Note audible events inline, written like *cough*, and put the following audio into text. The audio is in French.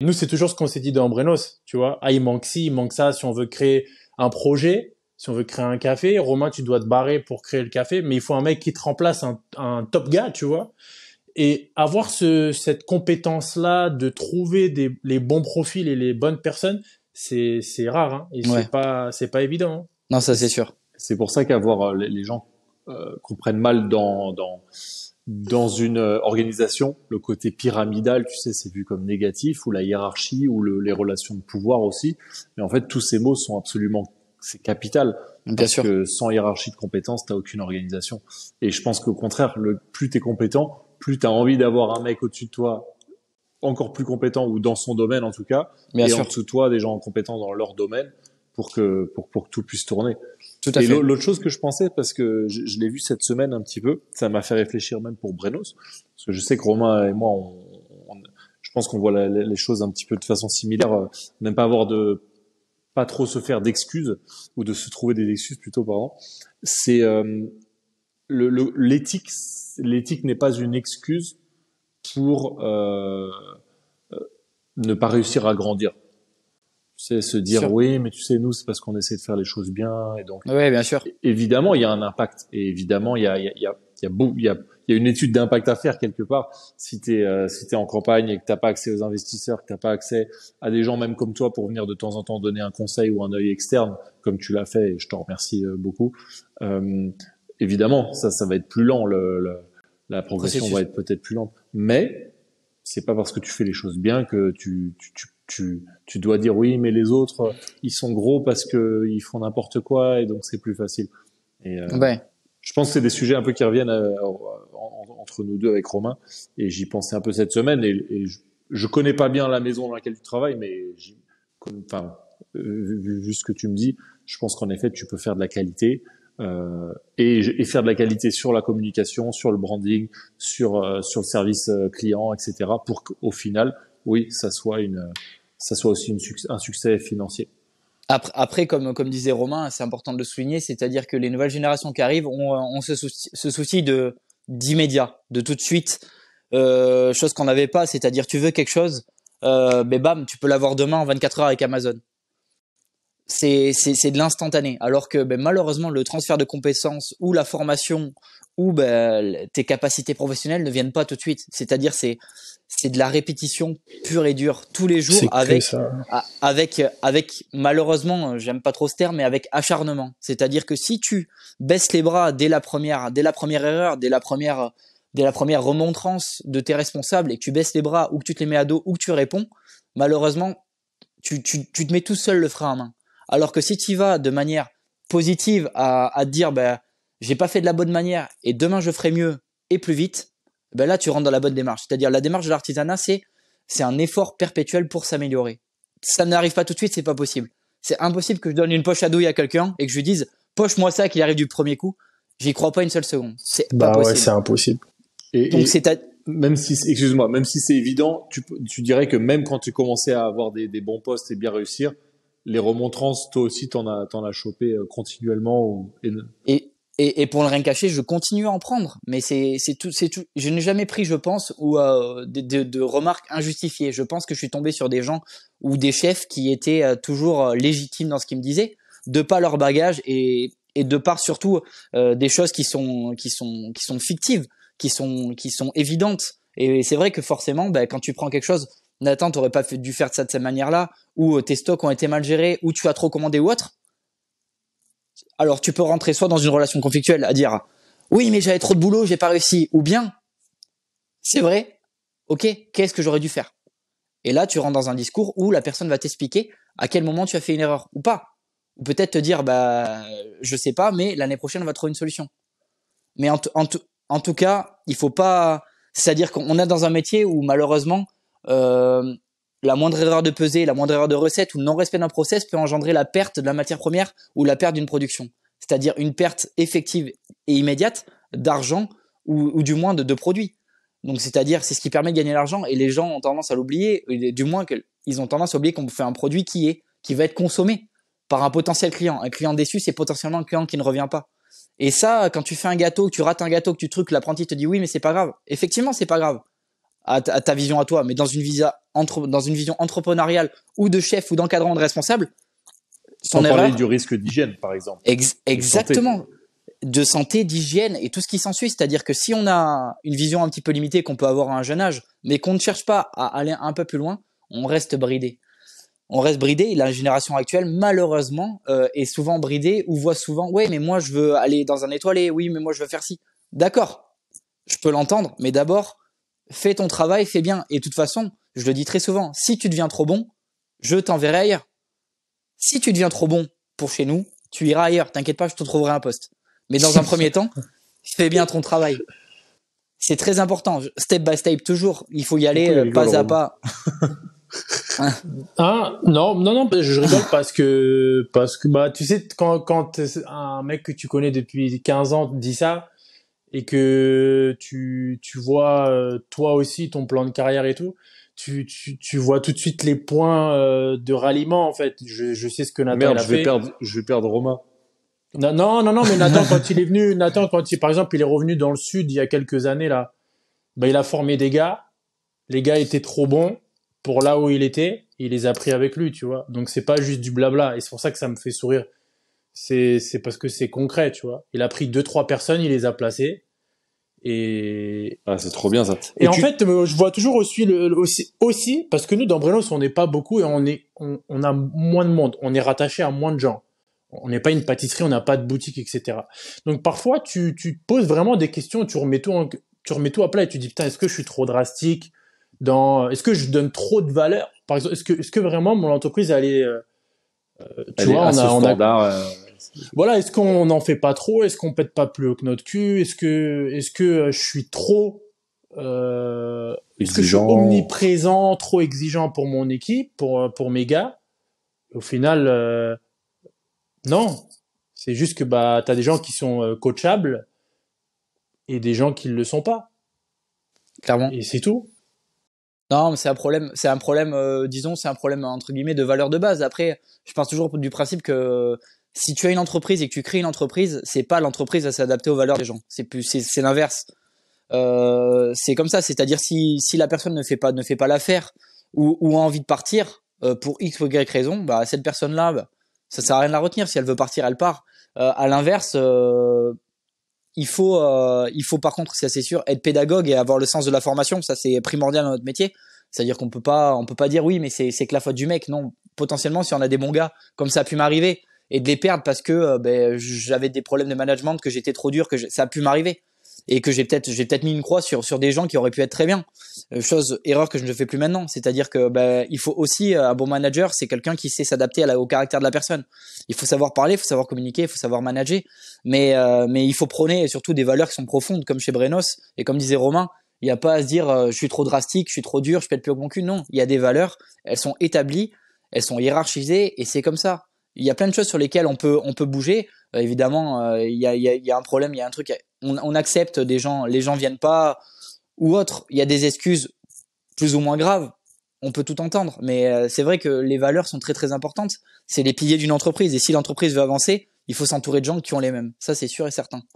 Nous, c'est toujours ce qu'on s'est dit dans Brenos, tu vois. Ah, il manque ci, il manque ça. Si on veut créer un projet, si on veut créer un café, Romain, tu dois te barrer pour créer le café, mais il faut un mec qui te remplace, un, top gars, tu vois. Et avoir ce, cette compétence-là de trouver des, les bons profils et les bonnes personnes, c'est, c'est rare, hein. Et c'est pas, c'est pas évident. Hein. Non, ça, c'est sûr. C'est pour ça qu'avoir euh, les gens euh, comprennent mal dans, dans dans une euh, organisation, le côté pyramidal, tu sais, c'est vu comme négatif, ou la hiérarchie, ou les relations de pouvoir aussi. Mais en fait, tous ces mots sont absolument, c'est capital. Bien parce que sans hiérarchie de compétences, t'as aucune organisation. Et je pense qu'au contraire, le plus t'es compétent, plus t'as envie d'avoir un mec au-dessus de toi encore plus compétent ou dans son domaine en tout cas, et en dessous de toi des gens compétents dans leur domaine pour que pour, pour que tout puisse tourner. Tout et l'autre chose que je pensais, parce que je, l'ai vu cette semaine un petit peu, ça m'a fait réfléchir même pour Brenos, parce que je sais que Romain et moi, on, je pense qu'on voit les choses un petit peu de façon similaire, euh, même pas avoir de pas trop se faire d'excuses ou de se trouver des excuses plutôt pardon. C'est euh, l'éthique, l'éthique n'est pas une excuse pour euh, euh ne pas réussir à grandir. C'est se dire oui, mais tu sais, nous, c'est parce qu'on essaie de faire les choses bien, et donc. Oui, bien sûr. Évidemment, il y a un impact, et évidemment, il y a, il y a, il y a, il il y a, y a une étude d'impact à faire quelque part. Si t'es, es euh, si t'es en campagne et que t'as pas accès aux investisseurs, que t'as pas accès à des gens même comme toi pour venir de temps en temps donner un conseil ou un œil externe, comme tu l'as fait, et je t'en remercie euh, beaucoup. Euh, évidemment, ça, ça va être plus lent, le, la progression va être peut-être plus lente, mais c'est pas parce que tu fais les choses bien que tu, tu, tu tu, tu dois dire oui, mais les autres, ils sont gros parce que ils font n'importe quoi et donc c'est plus facile. Euh, je pense que c'est des sujets un peu qui reviennent euh, entre nous deux avec Romain et j'y pensais un peu cette semaine et, je, connais pas bien la maison dans laquelle tu travailles, mais enfin, euh, vu, vu, ce que tu me dis, je pense qu'en effet, tu peux faire de la qualité. et, faire de la qualité sur la communication, sur le branding, sur sur le service client, etc. Pour qu'au final, oui, ça soit une, ça soit aussi un succès financier. Après, comme, comme disait Romain, c'est important de le souligner, c'est-à-dire que les nouvelles générations qui arrivent, ont euh, ce se, de d'immédiat, de tout de suite, euh, chose qu'on n'avait pas, c'est-à-dire tu veux quelque chose, euh, mais bam, tu peux l'avoir demain en 24 heures avec Amazon c'est de l'instantané. Alors que ben, malheureusement, le transfert de compétences ou la formation ou ben, tes capacités professionnelles ne viennent pas tout de suite. C'est-à-dire c'est c'est de la répétition pure et dure tous les jours avec avec avec malheureusement j'aime pas trop ce terme mais avec acharnement c'est-à-dire que si tu baisses les bras dès la première dès la première erreur dès la première dès la première remontrance de tes responsables et que tu baisses les bras ou que tu te les mets à dos ou que tu réponds malheureusement tu, tu, tu te mets tout seul le frein à main alors que si tu vas de manière positive à, te dire, ben, j'ai pas fait de la bonne manière et demain je ferai mieux et plus vite, ben là tu rentres dans la bonne démarche. C'est-à-dire la démarche de l'artisanat, c'est c'est un effort perpétuel pour s'améliorer. Ça n'arrive pas tout de suite, c'est pas possible. C'est impossible que je donne une poche à douille à quelqu'un et que je lui dise poche-moi ça qu'il arrive du premier coup. J'y crois pas une seule seconde. C'est bah pas ouais, c'est impossible. Donc c'est même si, excuse-moi, même si c'est évident, tu, dirais que même quand tu commençais à avoir des, des bons postes et bien réussir, les remontrances, toi aussi, t'en as, t'en as chopé euh, continuellement. Et, et, et, pour ne rien cacher, je continue à en prendre. Mais c'est, c'est tout, c'est tout. Je n'ai jamais pris, je pense, ou euh, de, remarques injustifiées. Je pense que je suis tombé sur des gens ou des chefs qui étaient euh, toujours légitimes dans ce qu'ils me disaient, de pas leur bagage et, et de part surtout des choses qui sont, qui sont, qui sont fictives, qui sont, qui sont évidentes. Et c'est vrai que forcément, ben, quand tu prends quelque chose Nathan, t'aurais pas dû faire ça de cette manière-là, ou euh, tes stocks ont été mal gérés, ou tu as trop commandé ou autre. Alors tu peux rentrer soit dans une relation conflictuelle à dire oui mais j'avais trop de boulot, j'ai pas réussi, ou bien c'est vrai, ok, qu'est-ce que j'aurais dû faire Et là tu rentres dans un discours où la personne va t'expliquer à quel moment tu as fait une erreur ou pas, ou peut-être te dire bah je sais pas, mais l'année prochaine on va trouver une solution. Mais en, en tout cas, il faut pas, c'est-à-dire qu'on est dans un métier où malheureusement euh, la moindre erreur de pesée, la moindre erreur de recette ou le non-respect d'un process peut engendrer la perte de la matière première ou la perte d'une production. C'est-à-dire une perte effective et immédiate d'argent ou, du moins de, de produits. Donc c'est-à-dire c'est ce qui permet de gagner l'argent et les gens ont tendance à l'oublier, du moins qu'ils ont tendance à oublier qu'on fait un produit qui est qui va être consommé par un potentiel client. Un client déçu, c'est potentiellement un client qui ne revient pas. Et ça, quand tu fais un gâteau, que tu rates un gâteau, que tu truques, l'apprenti te dit oui, mais c'est pas grave. Effectivement, c'est pas grave à, ta vision à toi, mais dans une, vision entrepreneuriale ou de chef ou d'encadrant de responsable, sans erreur, parler du risque d'hygiène, par exemple. exactement. De santé, d'hygiène et tout ce qui s'ensuit. C'est-à-dire que si on a une vision un petit peu limitée qu'on peut avoir à un jeune âge, mais qu'on ne cherche pas à aller un peu plus loin, on reste bridé. On reste bridé. la génération actuelle, malheureusement, euh, est souvent bridée ou voit souvent Ouais, mais moi je veux aller dans un étoilé. Oui, mais moi je veux faire ci. D'accord, je peux l'entendre, mais d'abord, fais ton travail, fais bien. Et de toute façon, je le dis très souvent, si tu deviens trop bon, je t'enverrai ailleurs. Si tu deviens trop bon pour chez nous, tu iras ailleurs. T'inquiète pas, je te trouverai un poste. Mais dans un *laughs* premier temps, fais bien ton travail. C'est très important. Step by step, toujours. Il faut y aller pas euh, à pas. ah non non non je rigole *laughs* parce que parce que bah tu sais quand quand un mec que tu connais depuis 15 ans dit ça et que tu, tu vois euh, toi aussi ton plan de carrière et tout, tu, tu, tu vois tout de suite les points euh, de ralliement en fait. Je, je sais ce que Nathan a je vais fait. perdre, je vais perdre Romain. Non, non, non, mais Nathan quand il est venu, Nathan quand il, par exemple il est revenu dans le sud il y a quelques années là, ben il a formé des gars, les gars étaient trop bons pour là où il était, il les a pris avec lui, tu vois. Donc c'est pas juste du blabla et c'est pour ça que ça me fait sourire c'est c'est parce que c'est concret, tu vois. Il a pris deux trois personnes, il les a placées. Et ah, c'est trop bien ça. Et, en fait, euh, je vois toujours aussi, le, aussi, aussi parce que nous dans Brenos, on n'est pas beaucoup et on est on, on a moins de monde, on est rattaché à moins de gens. On n'est pas une pâtisserie, on n'a pas de boutique, etc. Donc parfois, tu tu poses vraiment des questions, tu remets tout tu remets tout à plat et tu dis putain, est-ce que je suis trop drastique dans est-ce que je donne trop de valeur Par exemple, est-ce que est-ce que vraiment mon entreprise allait euh, euh, tu vois, on a, on a... Voilà, est-ce qu'on n'en fait pas trop Est-ce qu'on pète pas plus haut que notre cul Est-ce que, est-ce que euh, je suis trop euh, que omniprésent, trop exigeant pour mon équipe, pour euh, pour mes gars Au final, euh, non. C'est juste que bah as des gens qui sont coachables et des gens qui ne le sont pas. Clairement. Et c'est tout. Non, mais c'est un problème, c'est un problème, disons, c'est un problème entre guillemets de valeur de base. Après, je pense toujours du principe que si tu as une entreprise et que tu crées une entreprise, c'est pas l'entreprise à s'adapter aux valeurs des gens. C'est plus, c'est l'inverse. Euh, c'est comme ça. C'est-à-dire si si la personne ne fait pas ne fait pas l'affaire ou, ou a envie de partir euh, pour x ou y raison, bah cette personne-là, bah, ça sert à rien de la retenir. Si elle veut partir, elle part. Euh, à l'inverse, il faut il faut par contre, c'est assez sûr, être pédagogue et avoir le sens de la formation. Ça c'est primordial dans notre métier. C'est-à-dire qu'on peut pas on peut pas dire oui, mais c'est c'est que la faute du mec. Non, potentiellement si on a des bons gars, comme ça a pu m'arriver et de les perdre parce que euh, ben, j'avais des problèmes de management, que j'étais trop dur, que ça a pu m'arriver et que j'ai peut-être j'ai peut-être mis une croix sur sur des gens qui auraient pu être très bien. Euh, chose erreur que je ne fais plus maintenant, c'est-à-dire que ben, il faut aussi euh, un bon manager, c'est quelqu'un qui sait s'adapter au caractère de la personne. Il faut savoir parler, il faut savoir communiquer, il faut savoir manager, mais mais il faut prôner surtout des valeurs qui sont profondes comme chez Brenos et comme disait Romain, il n'y a pas à se dire je suis trop drastique, je suis trop dur, je être plus au bon cul. Non, il y a des valeurs, elles sont établies, elles sont hiérarchisées et c'est comme ça il y a plein de choses sur lesquelles on peut on peut bouger. Euh, évidemment, euh, il y, a, un problème, il y a un truc. On, on, accepte des gens, les gens viennent pas ou autre. Il y a des excuses plus ou moins graves. On peut tout entendre, mais euh, c'est vrai que les valeurs sont très très importantes. C'est les piliers d'une entreprise, et si l'entreprise veut avancer, il faut s'entourer de gens qui ont les mêmes. Ça, c'est sûr et certain.